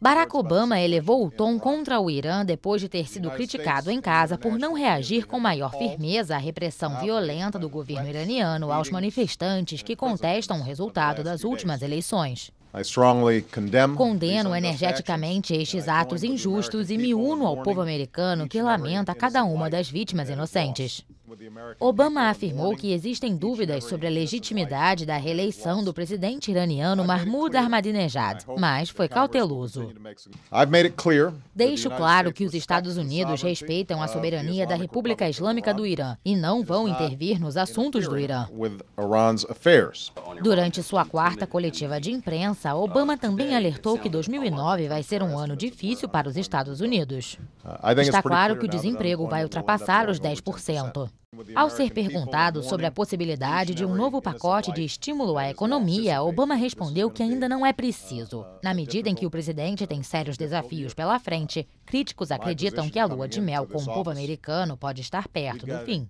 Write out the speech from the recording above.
Barack Obama elevou o tom contra o Irã depois de ter sido criticado em casa por não reagir com maior firmeza à repressão violenta do governo iraniano aos manifestantes que contestam o resultado das últimas eleições. Condeno energeticamente estes atos injustos e me uno ao povo americano que lamenta cada uma das vítimas inocentes. Obama afirmou que existem dúvidas sobre a legitimidade da reeleição do presidente iraniano Mahmoud Ahmadinejad, mas foi cauteloso. Deixo claro que os Estados Unidos respeitam a soberania da República Islâmica do Irã e não vão intervir nos assuntos do Irã. Durante sua quarta coletiva de imprensa, Obama também alertou que 2009 vai ser um ano difícil para os Estados Unidos. Está claro que o desemprego vai ultrapassar os 10%. Ao ser perguntado sobre a possibilidade de um né, novo pacote de estímulo à né, economia, Obama respondeu que ainda não é preciso. Ah, Na medida em que o presidente tem sérios desafios pela frente, críticos acreditam que a lua de mel com o povo americano pode estar perto do fim.